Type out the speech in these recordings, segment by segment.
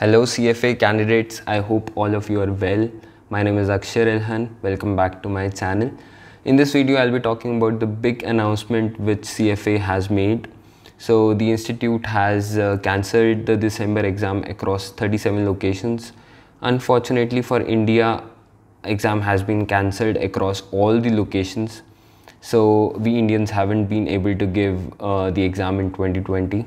Hello CFA candidates, I hope all of you are well. My name is Akshar Elhan. welcome back to my channel. In this video, I'll be talking about the big announcement which CFA has made. So the institute has uh, cancelled the December exam across 37 locations. Unfortunately for India, exam has been cancelled across all the locations. So we Indians haven't been able to give uh, the exam in 2020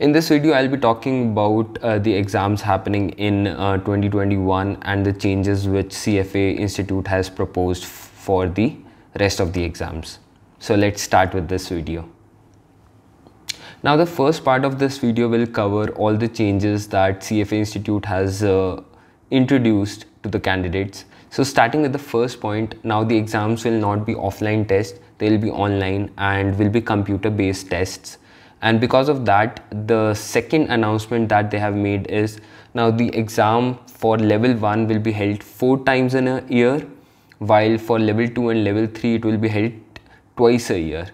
in this video, I'll be talking about uh, the exams happening in uh, 2021 and the changes which CFA Institute has proposed for the rest of the exams. So let's start with this video. Now the first part of this video will cover all the changes that CFA Institute has uh, introduced to the candidates. So starting with the first point, now the exams will not be offline tests, they'll be online and will be computer based tests and because of that the second announcement that they have made is now the exam for level 1 will be held four times in a year while for level 2 and level 3 it will be held twice a year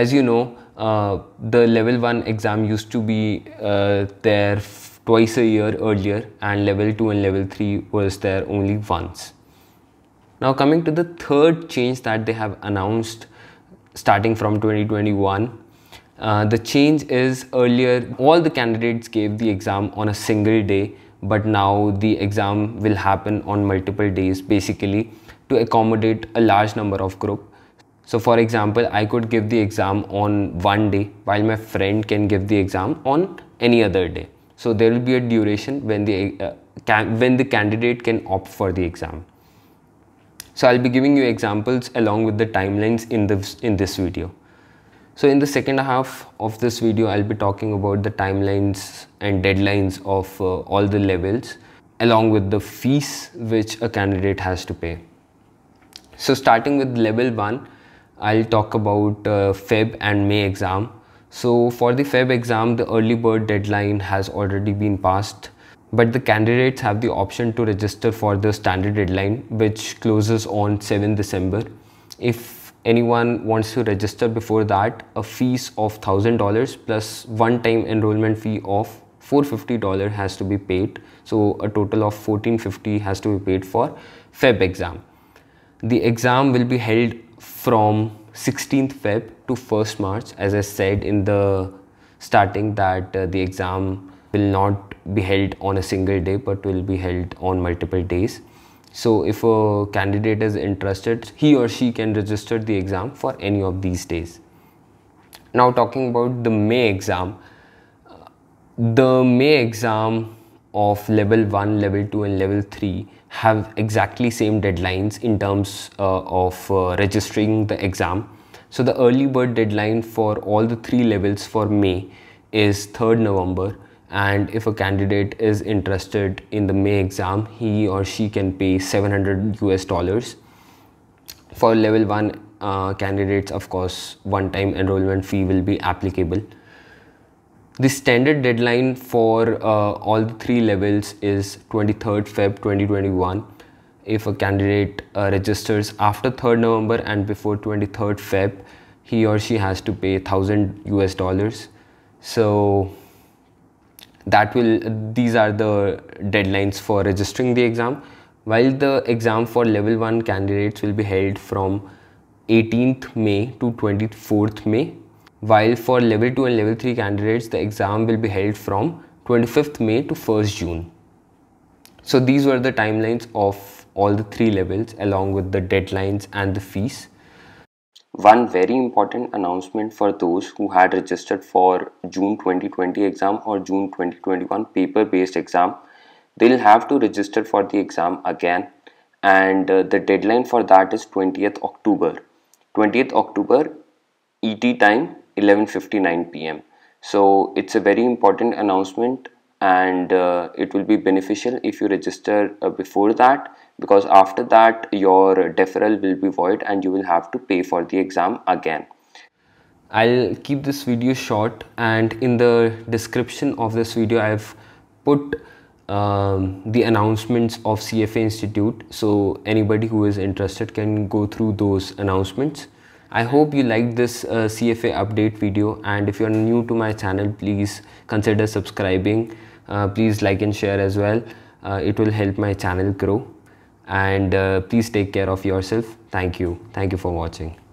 as you know uh, the level 1 exam used to be uh, there twice a year earlier and level 2 and level 3 was there only once now coming to the third change that they have announced starting from 2021 uh, the change is earlier, all the candidates gave the exam on a single day, but now the exam will happen on multiple days basically to accommodate a large number of group. So for example, I could give the exam on one day while my friend can give the exam on any other day. So there will be a duration when the, uh, can, when the candidate can opt for the exam. So I'll be giving you examples along with the timelines in, the, in this video. So in the second half of this video, I'll be talking about the timelines and deadlines of uh, all the levels along with the fees which a candidate has to pay. So starting with level 1, I'll talk about uh, Feb and May exam. So for the Feb exam, the early bird deadline has already been passed but the candidates have the option to register for the standard deadline which closes on 7 December. If anyone wants to register before that, a fees of $1,000 plus one-time enrollment fee of $450 has to be paid. So a total of $1450 has to be paid for Feb exam. The exam will be held from 16th Feb to 1st March. As I said in the starting that uh, the exam will not be held on a single day but will be held on multiple days. So if a candidate is interested, he or she can register the exam for any of these days. Now talking about the May exam, the May exam of level 1, level 2 and level 3 have exactly same deadlines in terms uh, of uh, registering the exam. So the early bird deadline for all the three levels for May is 3rd November and if a candidate is interested in the May exam, he or she can pay 700 US dollars. For level 1 uh, candidates, of course, one time enrollment fee will be applicable. The standard deadline for uh, all the three levels is 23rd Feb 2021. If a candidate uh, registers after 3rd November and before 23rd Feb, he or she has to pay 1000 US dollars. So that will these are the deadlines for registering the exam while the exam for level 1 candidates will be held from 18th May to 24th May while for level 2 and level 3 candidates the exam will be held from 25th May to 1st June so these were the timelines of all the three levels along with the deadlines and the fees one very important announcement for those who had registered for June 2020 exam or June 2021 paper based exam they'll have to register for the exam again and uh, the deadline for that is 20th October 20th October ET time 11:59 pm so it's a very important announcement and uh, it will be beneficial if you register uh, before that because after that your deferral will be void and you will have to pay for the exam again i'll keep this video short and in the description of this video i've put um, the announcements of cfa institute so anybody who is interested can go through those announcements I hope you liked this uh, CFA update video and if you're new to my channel please consider subscribing uh, please like and share as well uh, it will help my channel grow and uh, please take care of yourself thank you thank you for watching